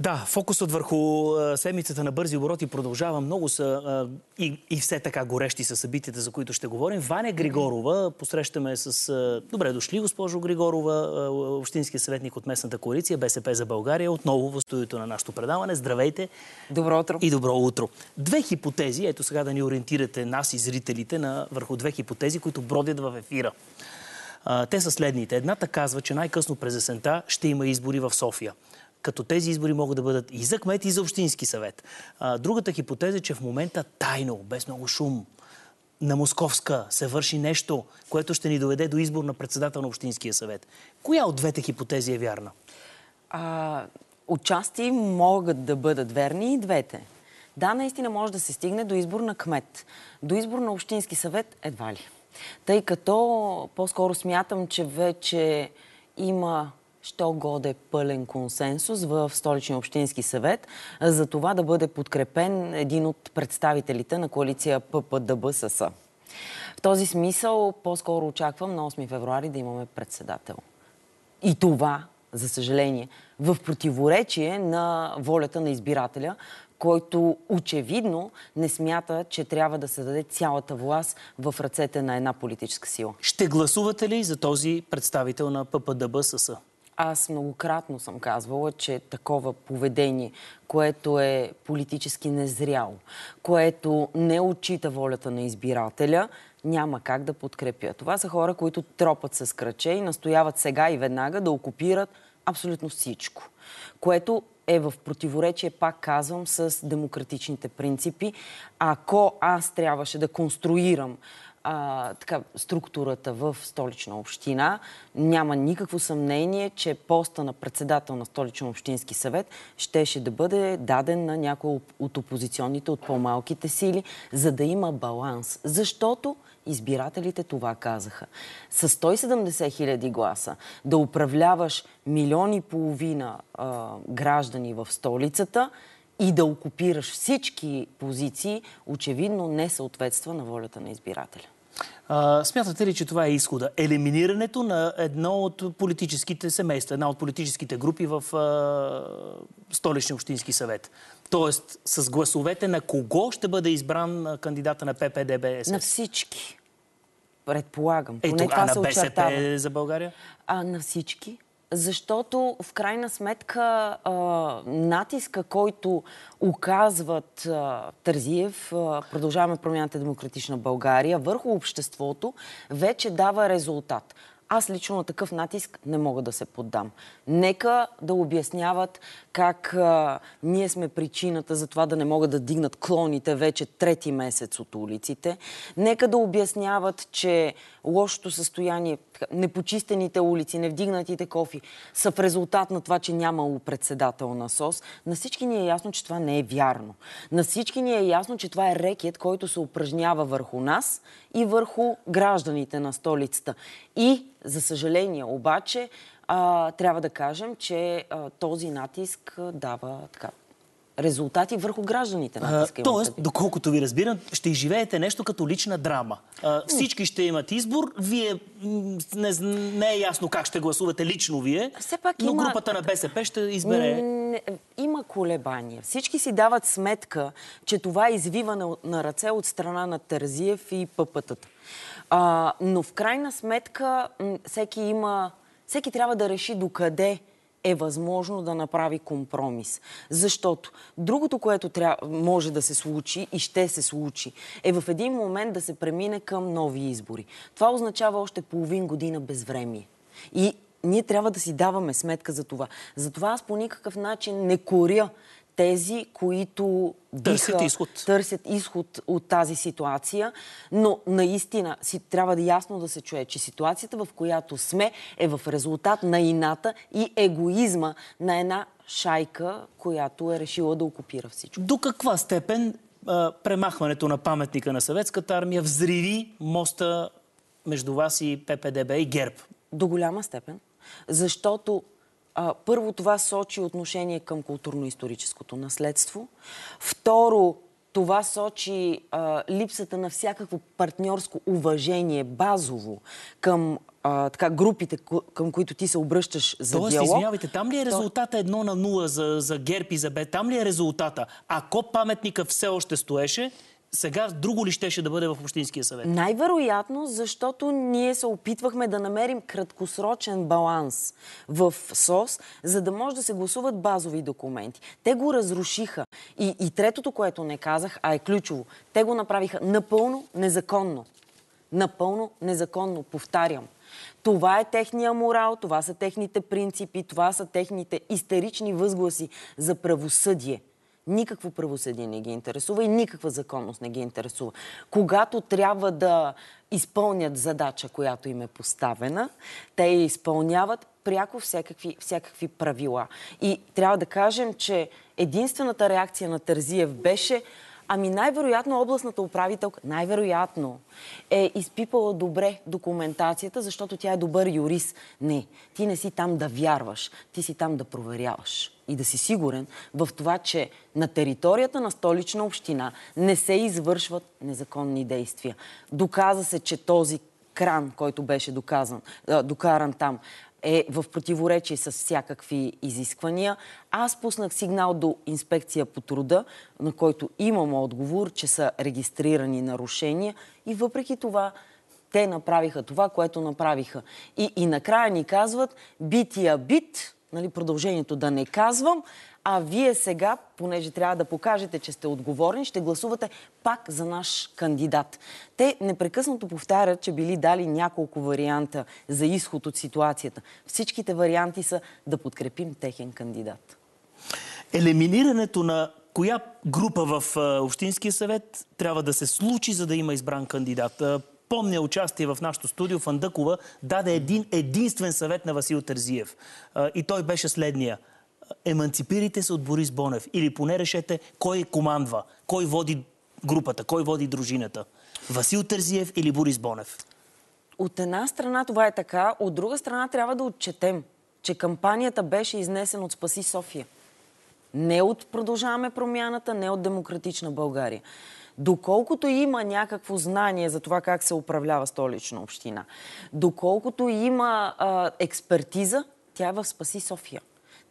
Да, фокусът върху седмицата на бързи обороти продължава. Много са и, и все така горещи са събитията, за които ще говорим. Ваня Григорова посрещаме с... Добре дошли, госпожо Григорова, общинския съветник от местната коалиция БСП за България, отново в студиото на нашето предаване. Здравейте! Добро утро! И добро утро! Две хипотези, ето сега да ни ориентирате нас и зрителите на, върху две хипотези, които бродят в ефира. Те са следните. Едната казва, че най-късно през есента ще има избори в София като тези избори могат да бъдат и за кмет, и за общински съвет. А, другата хипотеза е, че в момента тайно, без много шум, на Московска се върши нещо, което ще ни доведе до избор на председател на Общинския съвет. Коя от двете хипотези е вярна? А, отчасти могат да бъдат верни и двете. Да, наистина може да се стигне до избор на кмет. До избор на Общински съвет едва ли. Тъй като по-скоро смятам, че вече има що годе пълен консенсус в Столичния общински съвет за това да бъде подкрепен един от представителите на коалиция ППДБСС. В този смисъл по-скоро очаквам на 8 февруари да имаме председател. И това, за съжаление, в противоречие на волята на избирателя, който очевидно не смята, че трябва да се даде цялата власт в ръцете на една политическа сила. Ще гласувате ли за този представител на ППДБ СС? Аз многократно съм казвала, че такова поведение, което е политически незряло, което не отчита волята на избирателя, няма как да подкрепя. Това са хора, които тропат с кръче и настояват сега и веднага да окупират абсолютно всичко, което е в противоречие, пак казвам, с демократичните принципи. Ако аз трябваше да конструирам а, така, структурата в столична община, няма никакво съмнение, че поста на председател на столичен общински съвет щеше да бъде даден на някой от опозиционните, от по-малките сили, за да има баланс. Защото избирателите това казаха. С 170 хиляди гласа да управляваш милион и половина а, граждани в столицата и да окупираш всички позиции, очевидно не съответства на волята на избирателя смятате ли, че това е изхода? Елиминирането на едно от политическите семейства, една от политическите групи в а, столичния общински съвет. Тоест, с гласовете на кого ще бъде избран кандидата на ППДБ? На всички. Предполагам. Ето, а на БСП очертава. за България? А, на всички защото в крайна сметка натиска, който оказват Тързиев, продължаваме промяната демократична България, върху обществото, вече дава резултат. Аз лично на такъв натиск не мога да се поддам. Нека да обясняват как а, ние сме причината за това да не могат да дигнат клоните вече трети месец от улиците. Нека да обясняват, че лошото състояние, непочистените улици, невдигнатите кофи са в резултат на това, че нямало председател на СОС. На всички ни е ясно, че това не е вярно. На всички ни е ясно, че това е рекет, който се упражнява върху нас и върху гражданите на столицата. И за съжаление, обаче, а, трябва да кажем, че а, този натиск дава така, резултати върху гражданите. тоест, доколкото ви разбирам, ще изживеете нещо като лична драма. А, всички ще имат избор, вие не, не е ясно как ще гласувате лично вие, Все пак но има... групата на БСП ще избере... Има колебания. Всички си дават сметка, че това е извиване на ръце от страна на Тързиев и пъпътата. А, но в крайна сметка всеки има... Всеки трябва да реши докъде е възможно да направи компромис. Защото другото, което трябва, може да се случи и ще се случи, е в един момент да се премине към нови избори. Това означава още половин година без време. И ние трябва да си даваме сметка за това. Затова аз по никакъв начин не коря тези, които търсят, биха, изход. търсят изход от тази ситуация. Но наистина си, трябва да ясно да се чуе, че ситуацията, в която сме, е в резултат на ината и егоизма на една шайка, която е решила да окупира всичко. До каква степен а, премахването на паметника на съветската армия взриви моста между вас и ППДБ и ГЕРБ? До голяма степен. Защото първо, това сочи отношение към културно-историческото наследство. Второ, това сочи а, липсата на всякакво партньорско уважение, базово, към а, така, групите, към които ти се обръщаш за Тоест, диалог. извинявайте, там ли е резултата едно на нула за, за ГЕРБ и за Б? Там ли е резултата? Ако паметника все още стоеше, сега друго ли щеше да бъде в Общинския съвет? Най-вероятно, защото ние се опитвахме да намерим краткосрочен баланс в СОС, за да може да се гласуват базови документи. Те го разрушиха. И, и третото, което не казах, а е ключово, те го направиха напълно незаконно. Напълно незаконно, повтарям. Това е техния морал, това са техните принципи, това са техните истерични възгласи за правосъдие – Никакво правосъдие не ги интересува и никаква законност не ги интересува. Когато трябва да изпълнят задача, която им е поставена, те я изпълняват пряко всякакви, всякакви правила. И трябва да кажем, че единствената реакция на Тързиев беше Ами най-вероятно областната управителка, най-вероятно, е изпипала добре документацията, защото тя е добър юрист. Не, ти не си там да вярваш, ти си там да проверяваш и да си сигурен в това, че на територията на столична община не се извършват незаконни действия. Доказа се, че този кран, който беше доказан, докаран там, е в противоречие с всякакви изисквания. Аз пуснах сигнал до инспекция по труда, на който имам отговор, че са регистрирани нарушения и въпреки това те направиха това, което направиха. И, и накрая ни казват бития бит, Нали, продължението да не казвам. А вие сега, понеже трябва да покажете, че сте отговорни, ще гласувате пак за наш кандидат. Те непрекъснато повтарят, че били дали няколко варианта за изход от ситуацията. Всичките варианти са да подкрепим техен кандидат. Елиминирането на коя група в Общинския съвет трябва да се случи, за да има избран кандидат? помня участие в нашото студио, Фандъкова даде един единствен съвет на Васил Тързиев. И той беше следния. Еманципирайте се от Борис Бонев или поне решете кой командва, кой води групата, кой води дружината. Васил Тързиев или Борис Бонев? От една страна това е така, от друга страна трябва да отчетем, че кампанията беше изнесена от Спаси София. Не от Продължаваме промяната, не от Демократична България доколкото има някакво знание за това как се управлява столична община, доколкото има а, експертиза, тя е в Спаси София.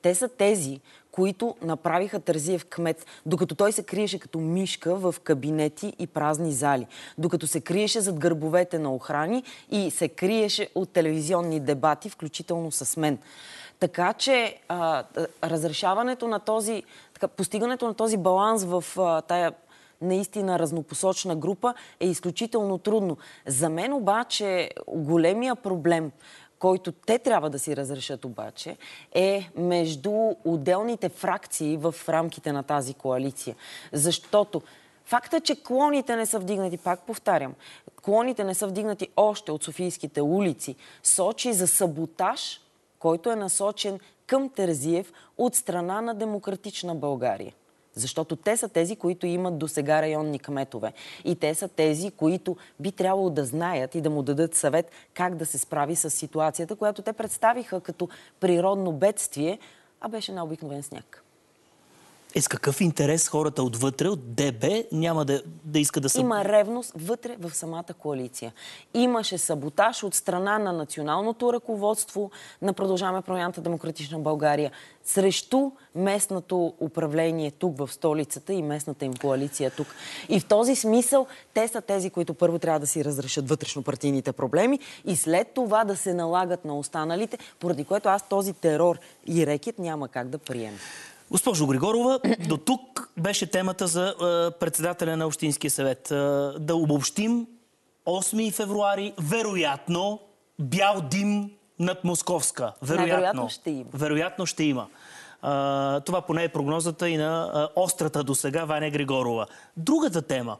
Те са тези, които направиха Тързиев кмет, докато той се криеше като мишка в кабинети и празни зали, докато се криеше зад гърбовете на охрани и се криеше от телевизионни дебати, включително с мен. Така че а, разрешаването на този, така, постигането на този баланс в а, тая наистина разнопосочна група, е изключително трудно. За мен обаче големия проблем, който те трябва да си разрешат обаче, е между отделните фракции в рамките на тази коалиция. Защото Факта, че клоните не са вдигнати, пак повтарям, клоните не са вдигнати още от Софийските улици, сочи за саботаж, който е насочен към Терзиев от страна на демократична България. Защото те са тези, които имат до сега районни кметове. И те са тези, които би трябвало да знаят и да му дадат съвет как да се справи с ситуацията, която те представиха като природно бедствие, а беше на обикновен сняг. Е, с какъв интерес хората отвътре, от ДБ, няма да, да иска да са... Има ревност вътре в самата коалиция. Имаше саботаж от страна на националното ръководство на Продължаваме промяната Демократична България срещу местното управление тук в столицата и местната им коалиция тук. И в този смисъл те са тези, които първо трябва да си разрешат вътрешнопартийните проблеми и след това да се налагат на останалите, поради което аз този терор и рекет няма как да приема. Госпожо Григорова, до тук беше темата за е, председателя на Общинския съвет. Е, да обобщим 8 февруари, вероятно, бял дим над Московска. Вероятно, вероятно ще има. Вероятно ще има. Е, това поне е прогнозата и на острата до сега Ваня Григорова. Другата тема.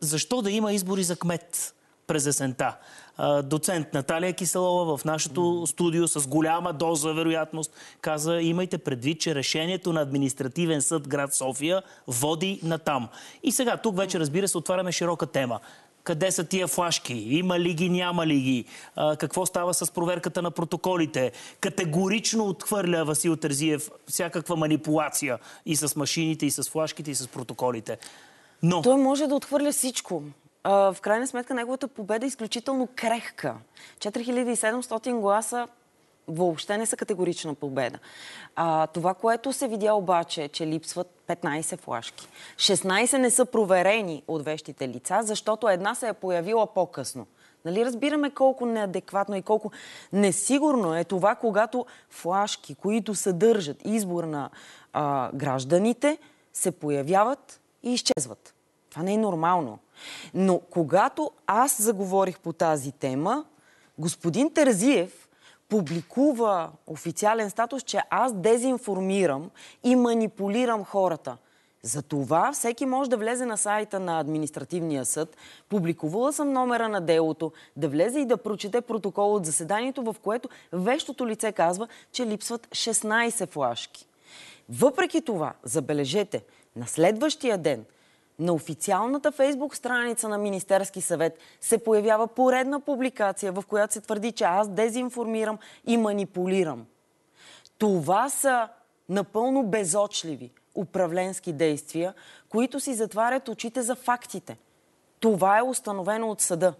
Защо да има избори за кмет? през есента. Доцент Наталия Киселова в нашето студио с голяма доза вероятност каза, имайте предвид, че решението на административен съд град София води на там. И сега тук вече разбира се отваряме широка тема къде са тия флашки, има ли ги, няма ли ги, какво става с проверката на протоколите. Категорично отхвърля Васил Терзиев всякаква манипулация и с машините, и с флашките, и с протоколите. Но... Той може да отхвърля всичко в крайна сметка неговата победа е изключително крехка. 4700 гласа въобще не са категорична победа. А, това, което се видя обаче, е, че липсват 15 флашки. 16 не са проверени от вещите лица, защото една се е появила по-късно. Нали разбираме колко неадекватно и колко несигурно е това, когато флашки, които съдържат избор на а, гражданите, се появяват и изчезват. Това не е нормално. Но когато аз заговорих по тази тема, господин Терзиев публикува официален статус, че аз дезинформирам и манипулирам хората. За това всеки може да влезе на сайта на административния съд. Публикувала съм номера на делото, да влезе и да прочете протокол от заседанието, в което вещото лице казва, че липсват 16 флашки. Въпреки това, забележете, на следващия ден – на официалната фейсбук страница на Министерски съвет се появява поредна публикация, в която се твърди, че аз дезинформирам и манипулирам. Това са напълно безочливи управленски действия, които си затварят очите за фактите. Това е установено от съда.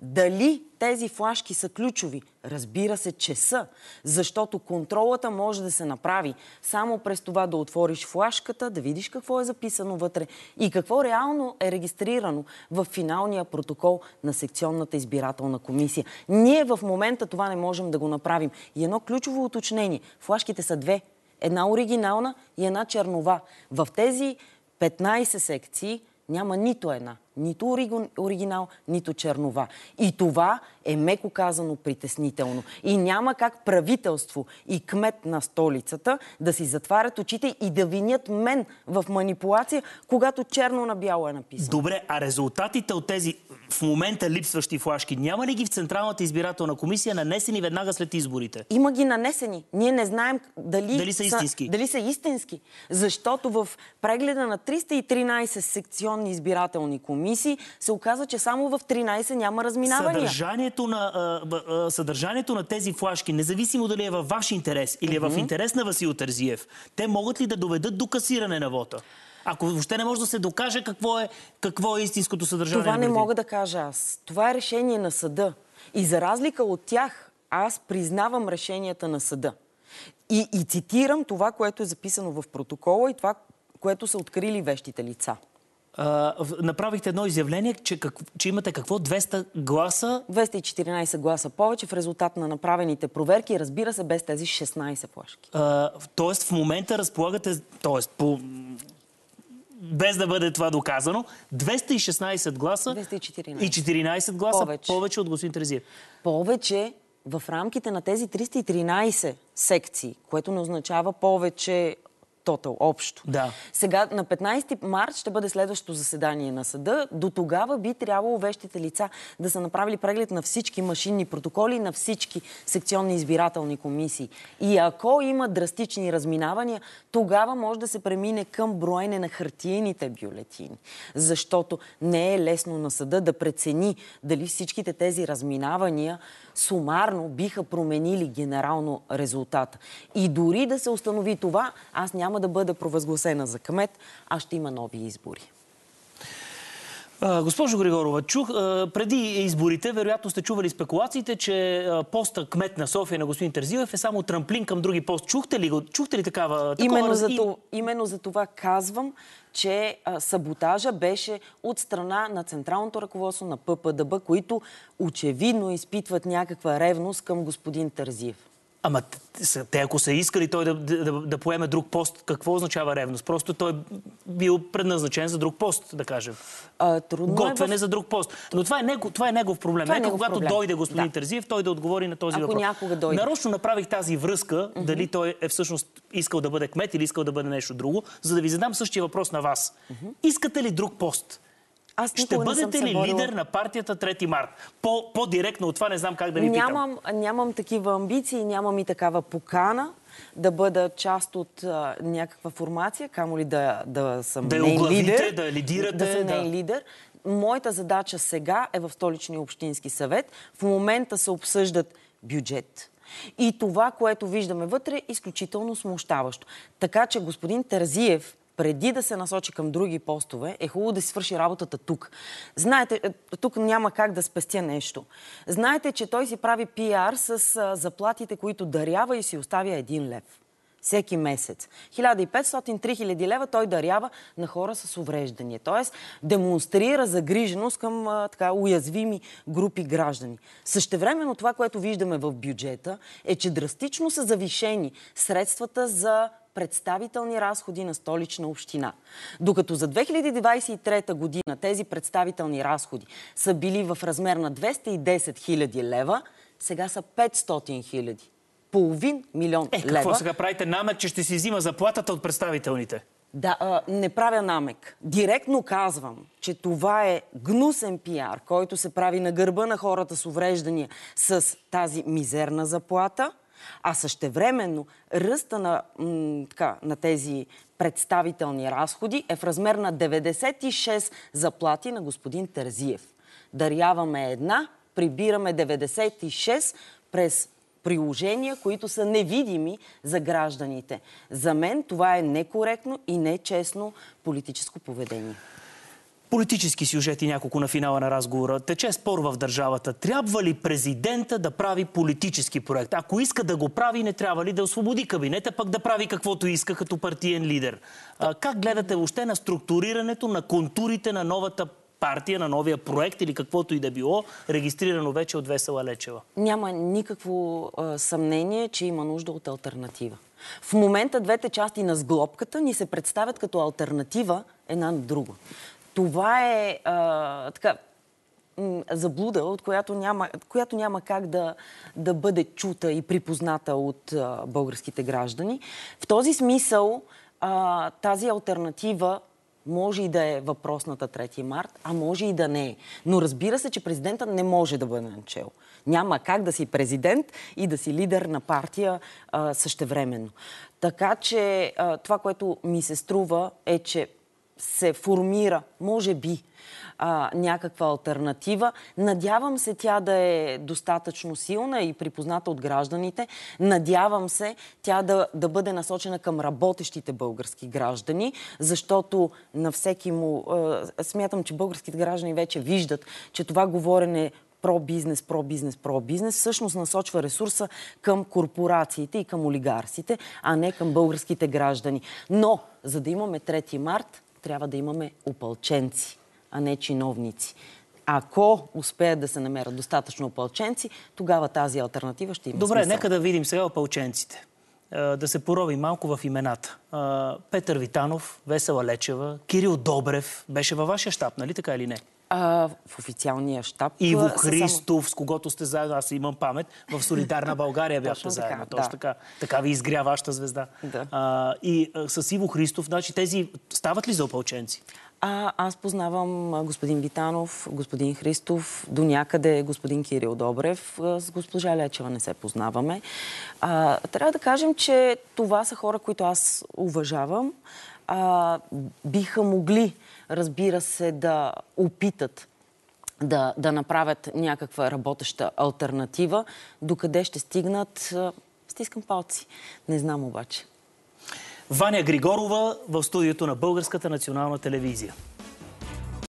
Дали тези флашки са ключови? Разбира се, че са, защото контролата може да се направи само през това да отвориш флашката, да видиш какво е записано вътре и какво реално е регистрирано в финалния протокол на секционната избирателна комисия. Ние в момента това не можем да го направим. И едно ключово уточнение. Флашките са две. Една оригинална и една чернова. В тези 15 секции няма нито една нито оригинал, нито чернова. И това е меко казано притеснително. И няма как правителство и кмет на столицата да си затварят очите и да винят мен в манипулация, когато черно на бяло е написано. Добре, а резултатите от тези в момента липсващи флашки, няма ли ги в Централната избирателна комисия нанесени веднага след изборите? Има ги нанесени. Ние не знаем дали, дали са, истински. дали са истински. Защото в прегледа на 313 секционни избирателни комисии комисии, се оказа, че само в 13 няма разминавания. Съдържанието на, съдържанието на тези флашки, независимо дали е във ваш интерес или е в интерес на Васил Тързиев, те могат ли да доведат до касиране на вота? Ако въобще не може да се докаже какво е, какво е истинското съдържание. Това не мога да кажа аз. Това е решение на съда. И за разлика от тях, аз признавам решенията на съда. И, и цитирам това, което е записано в протокола и това, което са открили вещите лица направихте едно изявление, че, как, че имате какво 200 гласа? 214 гласа повече в резултат на направените проверки, разбира се, без тези 16 плашки. А, тоест в момента разполагате, тоест по без да бъде това доказано, 216 гласа 214. и 14 гласа повече, повече от господин Терзиев. Повече в рамките на тези 313 секции, което не означава повече тотал, общо. Да. Сега на 15 март ще бъде следващото заседание на съда. До тогава би трябвало вещите лица да са направили преглед на всички машинни протоколи, на всички секционни избирателни комисии. И ако има драстични разминавания, тогава може да се премине към броене на хартиените бюлетини. Защото не е лесно на съда да прецени дали всичките тези разминавания сумарно биха променили генерално резултата. И дори да се установи това, аз няма няма да бъде провъзгласена за кмет, а ще има нови избори. Госпожо Григорова, чух преди изборите, вероятно сте чували спекулациите, че поста кмет на София на господин Терзилев е само трамплин към други пост. Чухте ли го? Чухте ли такава? именно, такова... за това, именно за това казвам, че саботажа беше от страна на Централното ръководство на ППДБ, които очевидно изпитват някаква ревност към господин Тързиев. Ама те, ако са искали той да, да, да поеме друг пост, какво означава ревност? Просто той бил предназначен за друг пост, да кажем. А, трудно е Готвене е в... за друг пост. Но това е, него, това е негов проблем. Това е негов когато проблем. дойде господин да. Терзиев, той да отговори на този ако въпрос. Някога дойде. Нарочно направих тази връзка, mm-hmm. дали той е всъщност искал да бъде кмет или искал да бъде нещо друго, за да ви задам същия въпрос на вас. Mm-hmm. Искате ли друг пост? Аз ще бъдете ли лидер на партията 3 март? По, по-директно от това не знам как да ви питам. Нямам такива амбиции, нямам и такава покана да бъда част от а, някаква формация, камо ли да, да съм да нейн лидер. Да лидирате. Да съм да. лидер. Моята задача сега е в столичния общински съвет. В момента се обсъждат бюджет, и това, което виждаме вътре, е изключително смущаващо. Така че господин Тързиев, преди да се насочи към други постове, е хубаво да си свърши работата тук. Знаете, е, тук няма как да спестя нещо. Знаете, че той си прави пиар с заплатите, които дарява и си оставя един лев всеки месец. 1500-3000 лева той дарява на хора с увреждания. Т.е. демонстрира загриженост към а, така, уязвими групи граждани. Същевременно това, което виждаме в бюджета, е, че драстично са завишени средствата за представителни разходи на столична община. Докато за 2023 година тези представителни разходи са били в размер на 210 хиляди лева, сега са 500 хиляди. Половин милион е, лева. Какво сега правите намек, че ще си взима заплатата от представителните? Да, а, не правя намек. Директно казвам, че това е гнусен пиар, който се прави на гърба на хората с увреждания с тази мизерна заплата – а същевременно ръста на, м, така, на тези представителни разходи е в размер на 96 заплати на господин Терзиев. Даряваме една, прибираме 96 през приложения, които са невидими за гражданите. За мен това е некоректно и нечестно политическо поведение. Политически сюжети няколко на финала на разговора. Тече спор в държавата. Трябва ли президента да прави политически проект? Ако иска да го прави, не трябва ли да освободи кабинета, пък да прави каквото иска като партиен лидер? А, как гледате въобще на структурирането на контурите на новата партия, на новия проект или каквото и да било, регистрирано вече от Весела Лечева? Няма никакво а, съмнение, че има нужда от альтернатива. В момента двете части на сглобката ни се представят като альтернатива една на друга. Това е а, така, заблуда, от която няма, която няма как да, да бъде чута и припозната от а, българските граждани. В този смисъл а, тази альтернатива може и да е въпросната 3 март, а може и да не е. Но разбира се, че президента не може да бъде начал. Няма как да си президент и да си лидер на партия а, същевременно. Така че а, това, което ми се струва е, че се формира, може би, а, някаква альтернатива. Надявам се тя да е достатъчно силна и припозната от гражданите. Надявам се тя да, да бъде насочена към работещите български граждани, защото на всеки му... А, смятам, че българските граждани вече виждат, че това говорене про-бизнес, про-бизнес, про-бизнес, всъщност насочва ресурса към корпорациите и към олигарсите, а не към българските граждани. Но, за да имаме 3 март, трябва да имаме опълченци, а не чиновници. Ако успеят да се намерят достатъчно опълченци, тогава тази альтернатива ще има Добре, смисъл. нека да видим сега опълченците. Да се порови малко в имената. Петър Витанов, Весела Лечева, Кирил Добрев беше във вашия щаб, нали така или не? А, в официалния щаб. Иво Христов, само... с когото сте заедно, аз имам памет, в Солидарна България бяхте Точно заедно. Така, Точно да. така. Така ви изгря вашата звезда. Да. А, и а, с Иво Христов, значи тези стават ли за опълченци? А, аз познавам господин Витанов, господин Христов, до някъде господин Кирил Добрев. С госпожа Лечева не се познаваме. А, трябва да кажем, че това са хора, които аз уважавам. А, биха могли разбира се, да опитат да, да направят някаква работеща альтернатива. Докъде ще стигнат, стискам палци. Не знам обаче. Ваня Григорова в студиото на Българската национална телевизия.